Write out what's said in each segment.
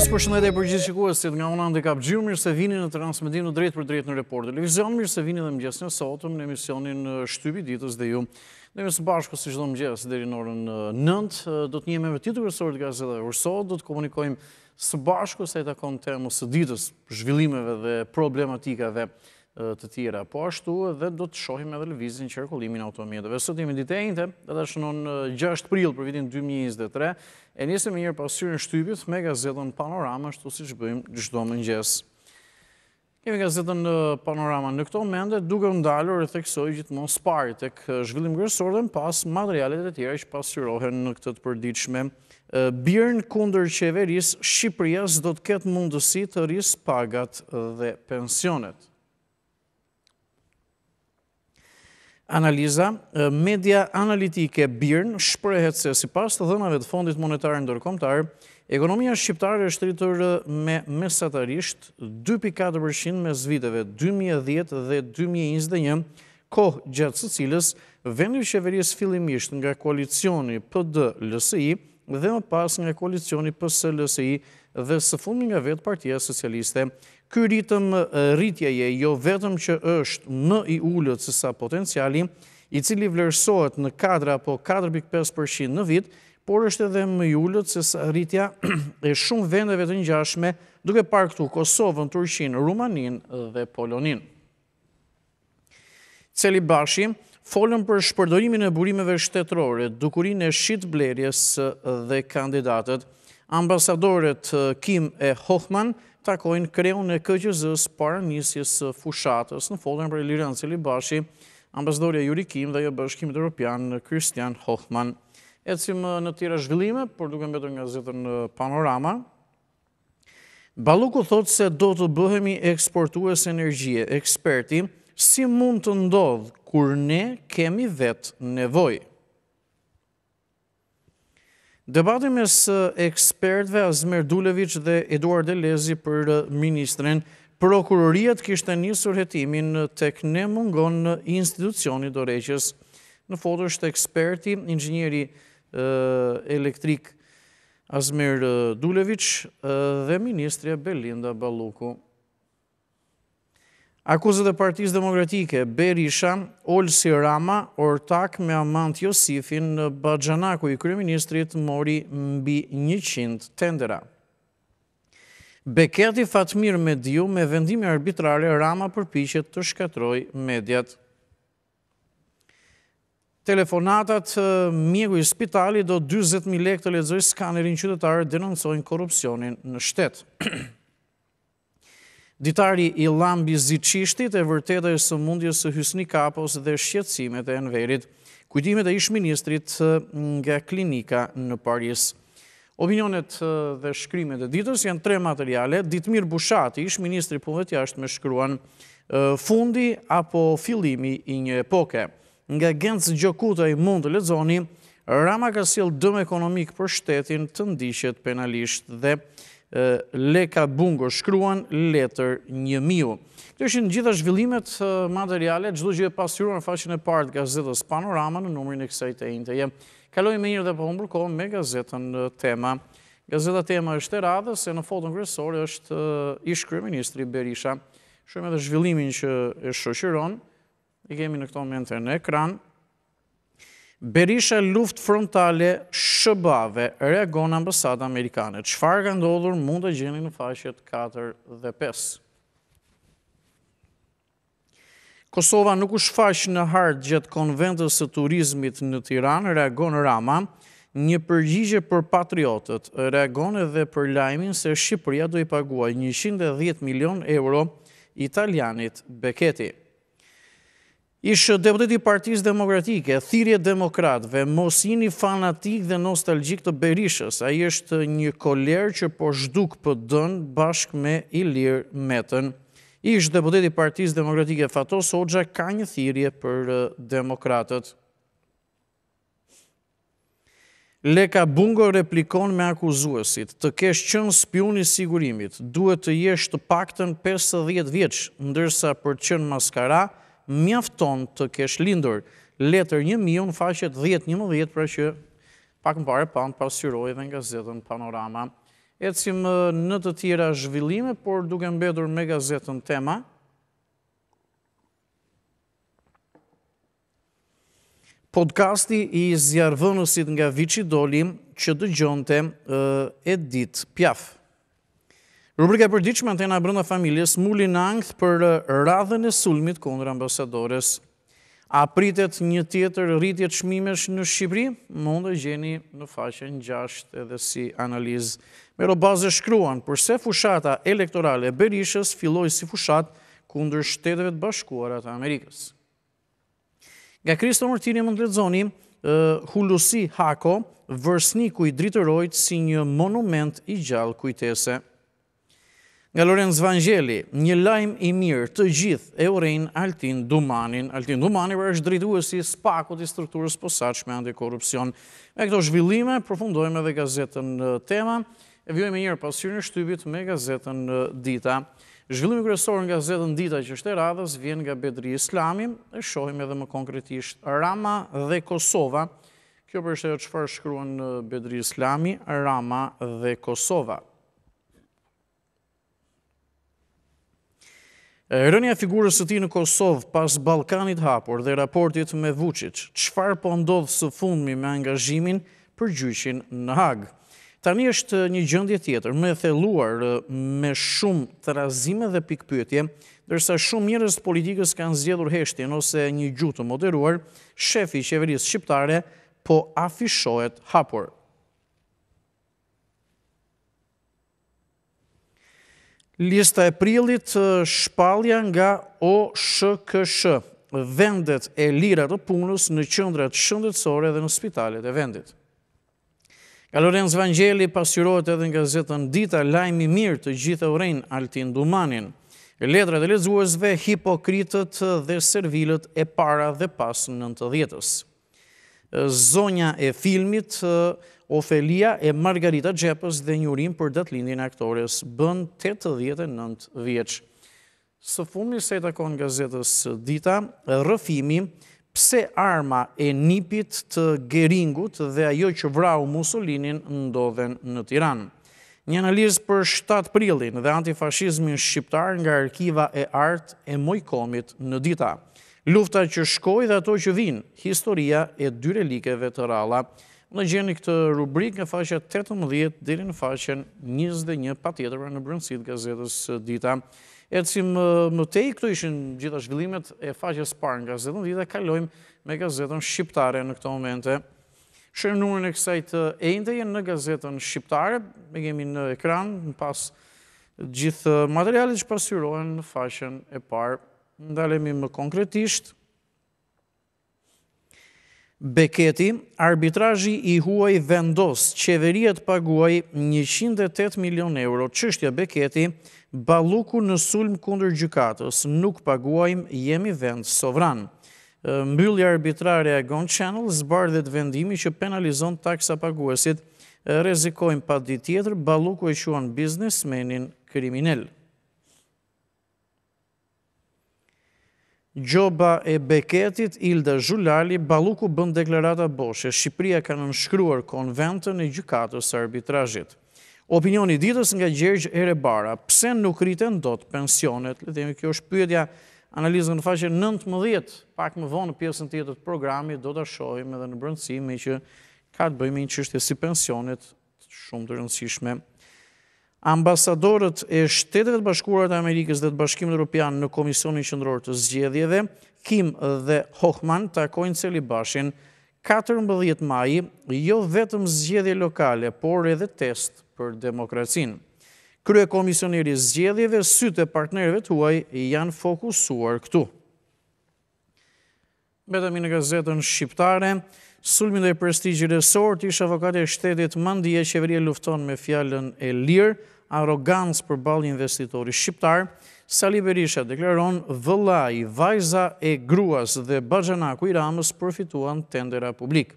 mëngjes, përshëndetje për gjithë shikuesit nga ana e Kapgjur, mirë se vini në transmetimin e drejtë për drejtë në Report Televizion, mirë se vini dhe mëngjes në sotëm në emisionin Shtypi i ditës dhe ju. Ne jemi së bashku si çdo mëngjes deri në orën 9, do të jemi me titull profesor të gazetës do të komunikojmë së bashku sa i takon temës së ditës, zhvillimeve dhe problematikave të tjera. Po ashtu edhe do të shohim edhe lëvizin qërkullimin automjetëve. Sot imi ditë e njëte, edhe shënon 6 april për vitin 2023, e njëse me njërë pasyrën shtypit me gazetën panorama, shtu si që bëjmë gjithdo më njësë. Kemi gazetën panorama në këto mende, duke ndalur e theksoj gjithmonë parë të kë zhvillim grësor dhe në pas materialet e tjera që pasyrohen në këtët përdiqme. Birën kunder qeveris, Shqipërias do të ketë mundësi të rrisë pagat dhe pensionet. analiza, media analitike birnë shprehet se si pas të dhënave të fondit monetarën dërkomtarë, ekonomia shqiptare është rritur me mesatarisht 2.4% me zviteve 2010 dhe 2021, kohë gjatë së cilës vendu qeveris fillimisht nga koalicioni PD-LSI dhe më pas nga koalicioni ps lsi dhe së fundi nga vetë partia socialiste. Ky ritëm rritjeje je jo vetëm që është në i ullët sësa potenciali, i cili vlerësohet në kadra apo 4.5% në vitë, por është edhe më i ullët sësa rritja e shumë vendeve të njashme duke parë këtu Kosovën, Turqinë, Rumaninë dhe Poloninë. Celi Bashi, folëm për shpërdorimin e burimeve shtetërore, dukurin e shqit blerjes dhe kandidatet, ambasadorët Kim e Hohman takojnë kreun e këgjëzës para njësjes fushatës në folën për Liran Cilibashi, ambasadorja Juri Kim dhe jo bëshkimit Europian Kristian Hohman. E cimë në tira zhvillime, por duke mbetë nga zetën panorama, Baluku thotë se do të bëhemi eksportues energjie, eksperti, si mund të ndodhë kur ne kemi vetë nevojë. Debati mes ekspertve Azmer Dulevic dhe Eduard Elezi për ministren, prokuroriet kishtë njësur jetimin të këne mungon në institucionit do Në foto është eksperti, ingjënjeri elektrik Azmer Dulevic dhe ministrija Belinda Baluku. Akuzët e partisë demokratike, Berisha, Olsi Rama, ortak me Amant Josifin në Bajanaku i Kryeministrit mori mbi 100 tendera. Beketi Fatmir Mediu me vendimi arbitrare Rama përpishet të shkatroj mediat. Telefonatat mjegu i spitali do 20.000 lek të ledzoj skanerin qytetarë denoncojnë korupcionin në shtetë. Ditari i lambi ziqishtit e vërtet e së mundjes së hysni kapos dhe shqetsimet e enverit, kujtimet e ishë ministrit nga klinika në Paris. Opinionet dhe shkrimet e ditës janë tre materiale. Ditmir Bushati, ishë ministri punve tja me shkruan fundi apo filimi i një epoke. Nga gëndës gjokuta i mund të ledzoni, Rama ka siel dëmë ekonomik për shtetin të ndishet penalisht dhe Leka Bungo shkruan letër një miu. Këtë është në gjitha zhvillimet materialet, gjithë gjithë pasuruar në faqin e partë të gazetës Panorama në numërin e kësaj të ejnëteje. Kalojme njërë dhe përhumbrë kohë me gazetën tema. Gazeta tema është e radhe, se në foton kërësore është ishkërë ministri Berisha. Shumë edhe zhvillimin që e shëshëron, i kemi në këto mentër në ekranë, Berisha luft frontale shëbave reagon ambasada amerikane. Qëfar ka ndodhur mund të gjeni në faqet 4 dhe 5? Kosova nuk u shfaq në hartë gjatë konventës të turizmit në Tiranë, reagon Rama, një përgjigje për patriotët, reagon edhe për lajmin se Shqipëria do i paguaj 110 milion euro italianit Beketit. Ishë deputeti partiz demokratike, thirje demokratve, mosini fanatik dhe nostalgjik të berishës, a i është një koler që po shduk për dënë bashk me i lirë metën. Ishë deputeti partiz demokratike, Fatos Hoxha ka një thirje për demokratët. Leka Bungo replikon me akuzuesit, të kesh qënë spjuni sigurimit, duhet të jeshtë pakten 50 vjeqë, ndërsa për qënë maskara, mjafton të kesh lindur letër një mjë faqet 10-11, pra që pak më pare pan, pa dhe nga zetën panorama. E cim në të tjera zhvillime, por duke mbedur me gazetën tema, Podcasti i zjarëvënësit nga Vici Dolim që dëgjonte e ditë pjafë. Rubrika për diqë më antena brënda familjes, muli në angth për radhën e sulmit kondër ambasadores. A pritet një tjetër rritje të shmimesh në Shqipëri, mund e gjeni në faqen 6 edhe si analiz. Mero bazë shkruan, përse fushata elektorale Berishës filloj si fushat kundër shtetëve të bashkuarat e Amerikës. Nga Kristo Mërtini më të ledzoni, Hulusi Hako, vërsni i dritërojt si një monument i gjallë kujtese. Nga Lorenz Vangeli, një lajmë i mirë të gjithë e urejnë altin dumanin, altin dumanin për është drituës i spakot i strukturës posaq me antikorupcion. Me këto zhvillime, përfundojme dhe gazetën tema, e vjojme njërë pasirë në shtybit me gazetën dita. Zhvillime kërësorën gazetën dita që është e radhës vjen nga bedri islami, e shohim edhe më konkretisht Rama dhe Kosova. Kjo përshëtë që qëfar shkruan bedri islami, Rama dhe Kosova. Rënja figurës të ti në Kosovë pas Balkanit hapur dhe raportit me Vucic, qëfar po ndodhë së fundmi me angazhimin për gjyqin në Hagë? Tani është një gjëndje tjetër me theluar me shumë të razime dhe pikpytje, dërsa shumë njërës politikës kanë zjedhur heshtin ose një gjutë moderuar, shefi qeverisë shqiptare po afishohet hapur. Lista e prilit shpalja nga OSHKSH, vendet e lira të punës në qëndrat shëndetsore dhe në spitalet e vendit. Ka Lorenz Vangjeli pasjurohet edhe nga zetën dita lajmi mirë të gjithë e urejnë Altin Dumanin, letra dhe lezuesve, hipokritët dhe servilët e para dhe pas në nëntë djetës. Zonja e filmit, Ofelia e Margarita Gjepës dhe njurim për datë lindin aktores, bën 89 vjeqë. Së fundi se të konë gazetës dita, rëfimi pse arma e nipit të geringut dhe ajo që vrau Musolinin ndodhen në Tiranë. Një analizë për 7 prillin dhe antifashizmin shqiptar nga arkiva e artë e mojkomit në dita. Lufta që shkoj dhe ato që vinë, historia e dy relikeve të rala Në gjeni këtë rubrik nga faqa 18 dheri në faqen 21 pa tjetërra në brëndësit gazetës dita. E cim më, më tej, këtu ishin gjitha zhvillimet e faqes parë në gazetën dita, kalojmë me gazetën shqiptare në këto momente. Shërnurën e kësajt e indeje në gazetën shqiptare, me kemi në ekran, në pas gjithë materialit që pasyrohen në faqen e parë. Ndalemi më konkretishtë, Beketi, arbitrajji i huaj vendos, qeveriet paguaj 108 milion euro, qështja Beketi, baluku në sulm kundër gjykatës, nuk paguajm, jemi vend sovran. Mbyllja arbitrare e Gon Channel zbardhet vendimi që penalizon taksa paguesit, rezikojmë pa di tjetër, baluku e shuan biznesmenin kriminellë. Gjoba e Beketit, Ilda Zhulali, Baluku bënd deklarata boshe. Shqipria ka nënshkruar konventën e gjukatës arbitrajit. Opinioni ditës nga Gjergj Erebara, pse nuk rritën do të pensionet? Lëthemi kjo është pyetja analizën në faqe 19, pak më vonë pjesën tjetët programit, do të shohim edhe në brëndësime që ka të bëjmë një qështje si pensionet shumë të rëndësishme ambasadorët e shtetëve të bashkurat e Amerikës dhe të bashkimit Europian në Komisionin Qëndror të Zgjedhjeve, Kim dhe Hochman takojnë celi bashin 14 maji, jo vetëm zgjedhje lokale, por edhe test për demokracinë. Krye Komisioneri Zgjedhjeve, sytë e partnerve të huaj janë fokusuar këtu. Betëmi në gazetën Shqiptare, sulmin dhe prestigjë resor, të ishë avokat e shtetit mandi e lufton me fjallën e lirë, arogansë për balë investitori shqiptarë, Sali Berisha dekleron vëllaj, vajza e gruas dhe bajanaku i ramës përfituan tendera publik.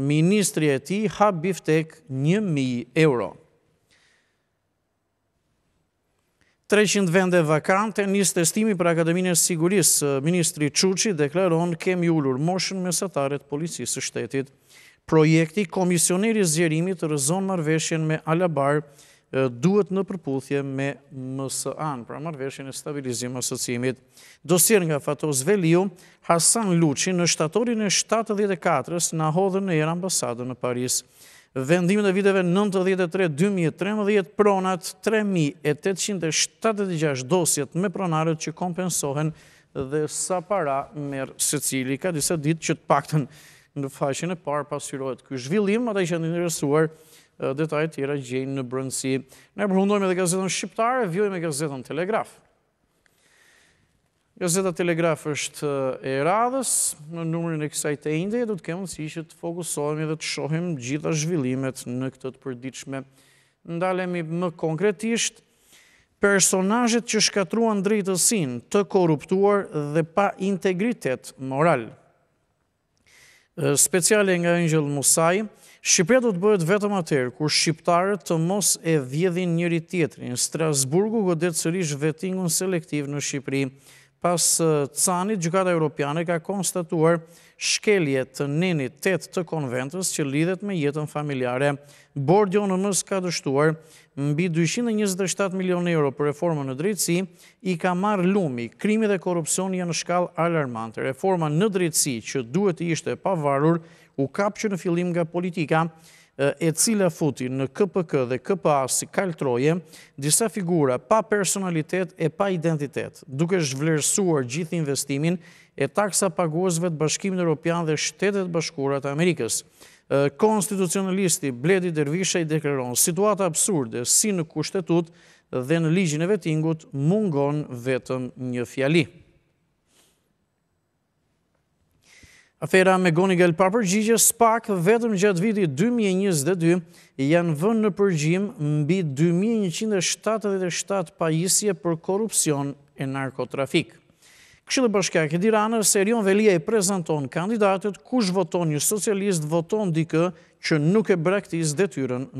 Ministri e ti ha biftek 1.000 euro. 300 vende vakante, njës testimi për Akademinës e Sigurisë, Ministri Quqi dekleron kemi ullur moshën me sëtaret policisë shtetit. Projekti Komisioneri Zjerimit rëzon marveshjen me Alabar duhet në përputhje me MSAN, pra marveshjen e stabilizim asocimit. Dosir nga Fatos Veliu, Hasan Luqi në shtatorin e 74-ës në ahodhën e jera ambasadën në Parisë vendimit e viteve 93-2013, pronat 3.876 dosjet me pronarët që kompensohen dhe sa para merë se cili ka disa ditë që të pakten në faqin e parë pasyrohet këj zhvillim, ata i që në interesuar detajt tjera gjenë në brëndësi. Ne përhundojme dhe gazetën Shqiptare, vjojme gazetën Telegraf. Gazeta jo, Telegraf është e radhës, në numërin e kësaj të ende, e do të kemë nësi që të fokusohemi dhe të shohim gjitha zhvillimet në këtë të përdiqme. Ndalemi më konkretisht, personajet që shkatruan drejtësin të korruptuar dhe pa integritet moral. Speciale nga Angel Musaj, Shqipëria do të bëhet vetëm atërë, kur Shqiptarët të mos e vjedhin njëri tjetëri. Në Strasburgu, godetë sërish vetingun selektiv në Shqipëri, pas canit, Gjukata Europiane ka konstatuar shkelje të ninit 8 të konventës që lidhet me jetën familjare. Bordjo në mësë ka dështuar mbi 227 milion euro për reformën në drejtësi, i ka marrë lumi, krimi dhe korupcioni janë shkall alarmante. Reforma në drejtësi që duhet i ishte pavarur, u kapqë që në filim nga politika, e cila futi në KPK dhe KPA si kaltroje, disa figura pa personalitet e pa identitet, duke zhvlerësuar gjithë investimin e taksa paguazve të bashkimin Europian dhe shtetet bashkurat Amerikës. Konstitucionalisti Bledi Dervisha i dekleron situata absurde si në kushtetut dhe në ligjin e vetingut mungon vetëm një fjali. Afera me goni gëllë pa përgjigje, SPAC vetëm gjatë viti 2022 janë vënë në përgjim mbi 2177 pajisje për korupcion e narkotrafik. Këshilë bashkja këtë i Serion velia i prezenton kandidatët, kush voton një socialist, voton dikë që nuk e brektis dhe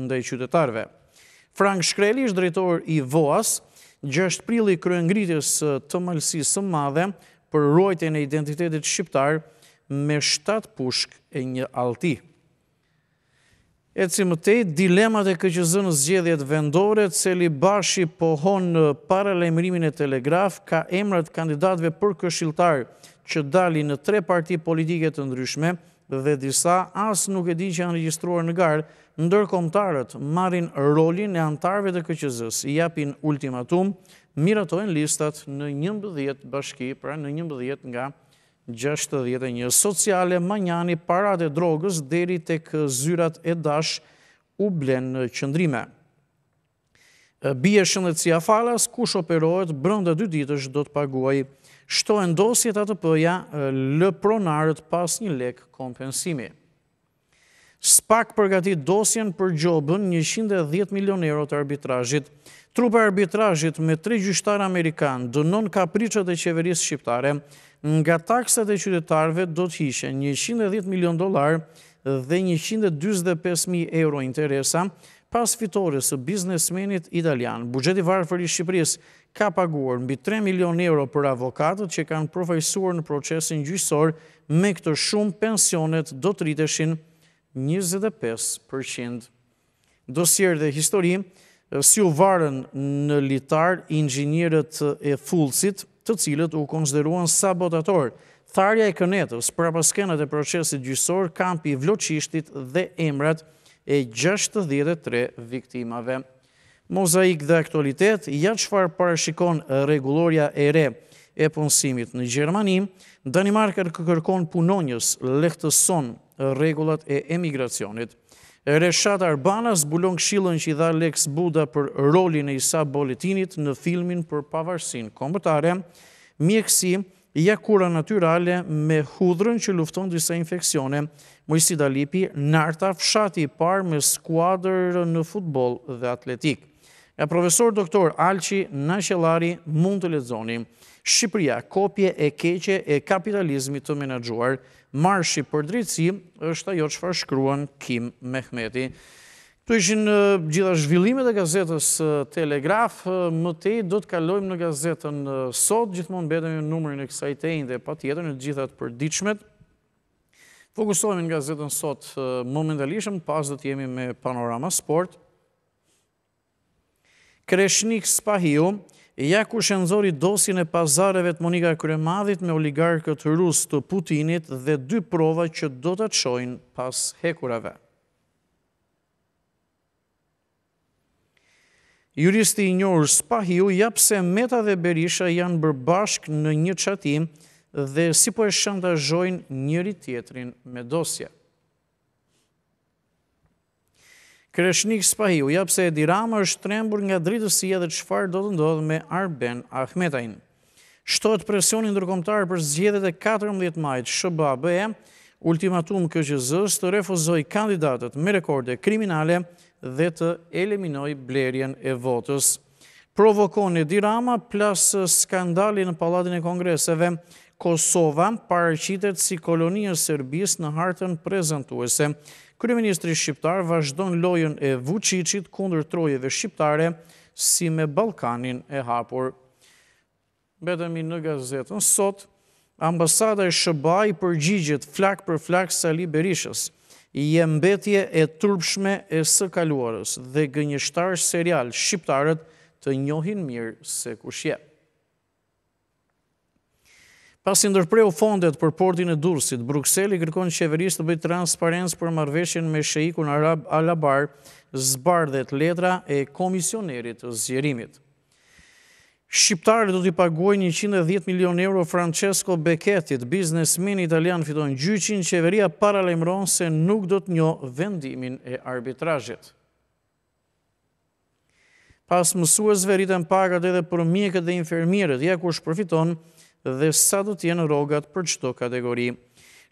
ndaj qytetarve. Frank Shkreli ishtë drejtor i VOAS, gjasht prili kërëngritis të mëllësisë madhe për rojtën e identitetit shqiptarë, me 7 pushk e një alti. E cimëtej, dilemat e këgjëzë në zgjedhjet vendore, cëli bashi pohon në paralemrimin e telegraf, ka emrat kandidatve për këshiltar që dali në tre parti politike të ndryshme dhe disa asë nuk e di që janë registruar në garë, ndërkomtarët marin rolin e antarve të këqëzës, i japin ultimatum, miratojnë listat në njëmbëdhjet bashki, pra në njëmbëdhjet nga 61. Sociale manjani parat e drogës deri të këzyrat e dash u blenë në qëndrime. Bje shëndetësia falas, kush operohet, brënda dy ditësh do të paguaj. Shtohen dosjet atë pëja lë pronarët pas një lek kompensimi. Spak përgatit dosjen për gjobën 110 milion euro të arbitrajit. Trupe arbitrajit me tre gjyshtarë Amerikan dënon kapricët e qeverisë shqiptare, nga taksat e qytetarve do të ishe 110 milion dolar dhe 125.000 euro interesa pas fitores së biznesmenit italian. Bugjeti varëfër i Shqipëris ka paguar nbi 3 milion euro për avokatët që kanë profajsuar në procesin gjysor me këtë shumë pensionet do të riteshin 25%. Dosier dhe histori, si u varën në litar, inxinjërët e fullësit, të cilët u konsideruan sabotator, Tharja e kënetës, pra paskenet e procesit gjysor, kampi i vloqishtit dhe emrat e 63 viktimave. Mozaik dhe aktualitet, ja qëfar parashikon regulorja e re e punësimit në Gjermani, Danimarka kërkon punonjës lehtëson regullat e emigracionit. Reshat Arbana zbulon këshilën që i dha Lex Buda për rolin e isa boletinit në filmin për pavarsin. kombëtare, mjekësi, ja kura naturale me hudrën që lufton disa infekcione. Mojsi Dalipi, nartaf shati par me skuadrë në futbol dhe atletik e profesor doktor Alqi Nashelari mund të ledzoni Shqipëria, kopje e keqe e kapitalizmi të menagjuar, marshi për drejtësi është ajo që farshkruan Kim Mehmeti. Këtu ishin gjitha zhvillimet e gazetës Telegraf, mëtej do të kalojmë në gazetën sot, gjithmonë bedemi në numërin e kësa i tejnë dhe pa tjetër në gjithat për diqmet. Fokusohemi në gazetën sot momentalishëm, pas dhe të jemi me panorama sportë, kreshnik Spahiu, ja ku shenzori dosin e pazareve të Monika Kremadit me oligarkët rus të Putinit dhe dy prova që do të qojnë pas hekurave. Juristi i njërë Spahiu japse Meta dhe Berisha janë bërbashk në një qatim dhe si po e shantajojnë njëri tjetrin me dosja. Kreshnik Spahiu, ja pse Edi Rama është trembur nga dritësia dhe qëfar do të ndodhë me Arben Ahmetajnë. Shtot presionin ndërkomtarë për zgjedet e 14 majtë Shëba e ultimatum kgz të refuzoj kandidatët me rekorde kriminale dhe të eliminoj blerjen e votës. Provokoni dirama plas skandali në paladin e kongreseve, Kosova parëqitet si kolonia Serbis në hartën prezentuese. Kryeministri Shqiptar vazhdon lojën e Vucicit kundër trojeve Shqiptare si me Balkanin e hapur. Betëmi në gazetën sot, ambasada e Shëbaj përgjigjet flak për flak Sali Berishës, e mbetje e turpshme e së kaluarës dhe gënjështarës serial Shqiptarët të njohin mirë se kush jetë. Pas i ndërpreu fondet për portin e Durrësit, Bruxelles i kërkon qeverisë të bëjë transparencë për marveshjen me Sheikun Arab Alabar, zbardhet letra e komisionerit të zjerimit. Shqiptarë do t'i pagojnë 110 milion euro Francesco Beketit, biznesmin italian fiton gjyqin, qeveria paralemron se nuk do t'njo vendimin e arbitrajet. Pas mësuesve rritën pagat edhe për mjekët dhe infermiret, ja ku shpërfiton dhe sa do të jenë rrogat për çdo kategori.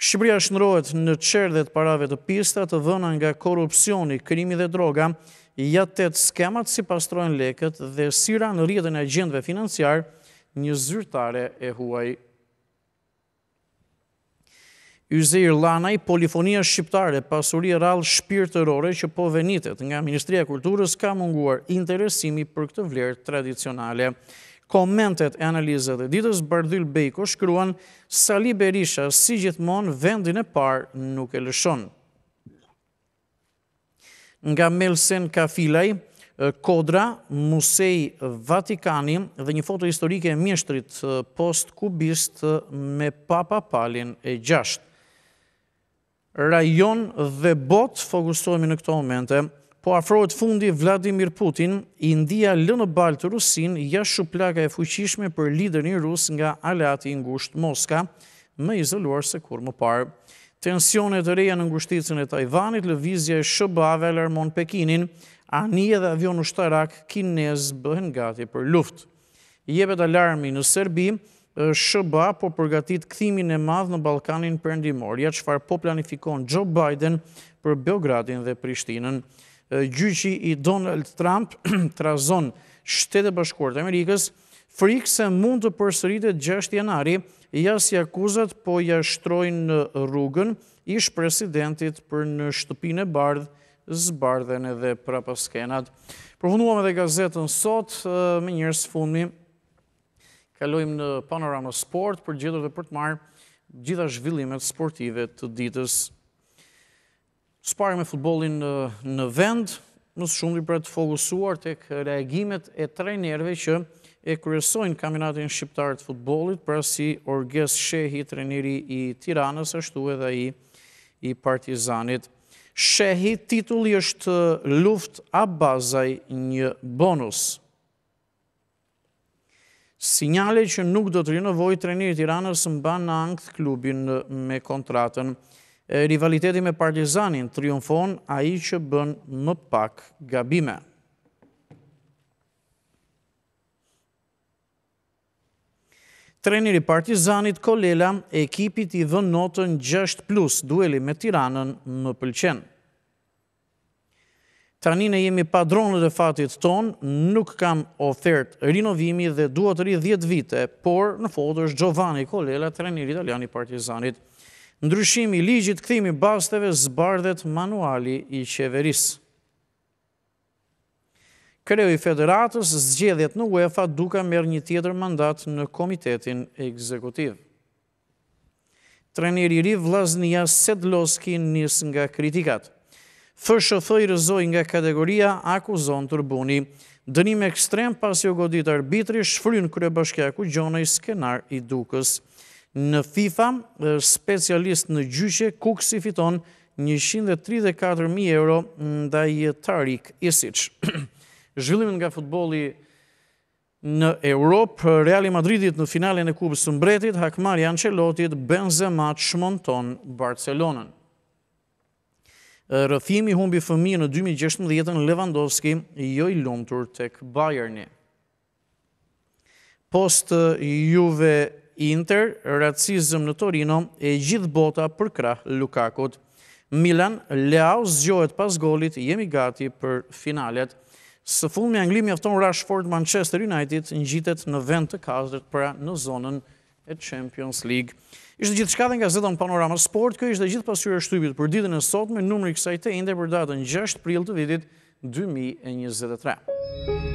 Shqipëria shndrohet në qerdhet parave të pista të dhëna nga korrupsioni, krimi dhe droga, ja skemat si pastrojnë lekët dhe si në rrjetën e agjentëve financiar, një zyrtare e huaj Yzeir Lanaj, polifonia shqiptare, pasuri e rallë shpirëtërore që po venitet nga Ministria Kulturës ka munguar interesimi për këtë vlerë tradicionale komentet e analizet e ditës Bardhyl Bejko shkruan Sali Berisha si gjithmon vendin e par nuk e lëshon. Nga Melsen Kafilaj, Kodra, Musej Vatikani dhe një foto historike e mjeshtrit post kubist me Papa Palin e Gjasht. Rajon dhe bot fokusohemi në këto momente po afrohet fundi Vladimir Putin, India lënë balë të Rusin, jashu plaka e fuqishme për liderin Rus nga alati ngusht Moska, me izoluar se kur më parë. Tensionet e reja në ngushticën e Tajvanit, lëvizja e shëbave alarmon Pekinin, a një dhe avion u shtarak kinez bëhen gati për luft. Jebet alarmi në Serbi, shëba po përgatit këthimin e madhë në Balkanin përndimor, ja qëfar po planifikon Joe Biden për Beogradin dhe Prishtinën gjyqi i Donald Trump të razon shtetë bashkuarët Amerikës, frikë se mund të përsëritet gjasht janari, jasë i akuzat po jashtrojnë rrugën ish presidentit për në e bardhë, zbardhen edhe prapaskenat. Përfunduam edhe gazetën sot, me njërës fundmi, kalojmë në panorama sport për gjithër dhe për të marë gjitha zhvillimet sportive të ditës Sparë me futbolin në vend, nësë shumëri për të fokusuar të reagimet e trenerve që e kërësojnë kaminatin Shqiptarët të futbolit, pra si Orges Shehi, treneri i Tiranës, ashtu edhe i partizanit. Shehi, titulli është luft a bazaj një bonus. Sinjale që nuk do të rinovoj treneri i Tiranës banë në angth klubin me kontratën rivaliteti me partizanin triumfon a i që bën më pak gabime. Treniri partizanit Kolela, ekipit i dhën notën 6 plus dueli me tiranën më pëlqen. Tanine jemi padronë dhe fatit tonë, nuk kam ofert rinovimi dhe duatëri 10 vite, por në fotë është Gjovani Kolela, treniri italiani partizanit Kolela ndryshimi ligjit këthimi basteve zbardhet manuali i qeveris. Kreu i federatës zgjedhjet në UEFA duka merë një tjetër mandat në Komitetin Ekzekutiv. Treneri ri vlaznia Sedloski njës nga kritikat. Fërshë i rëzoj nga kategoria akuzon të rëbuni. Dënim ekstrem pas jo godit arbitri shfryn kërë bashkja ku gjonaj skenar i dukës në FIFA, specialist në gjyqe, ku kësi fiton 134.000 euro nda i Tarik Isic. Zhvillimin nga futboli në Europë, Reali Madridit në finalin e kubës të mbretit, Hakmarja Ancelotit, Benzema të shmonton Barcelonën. Rëthimi humbi fëmi në 2016 në Levandovski, jo i lumëtur të këbajërni. Post Juve Inter, racizëm në Torino e gjithë bota për krah Lukakut. Milan, Leao zgjohet pas golit, jemi gati për finalet. Së fund me anglimi afton Rashford Manchester United në gjithet në vend të kazret pra në zonën e Champions League. Ishtë gjithë shkathen nga zedon panorama sport, kjo ishtë gjithë pasyre shtybit për ditën e sot me numri kësajte e datën 6 pril të vitit 2023.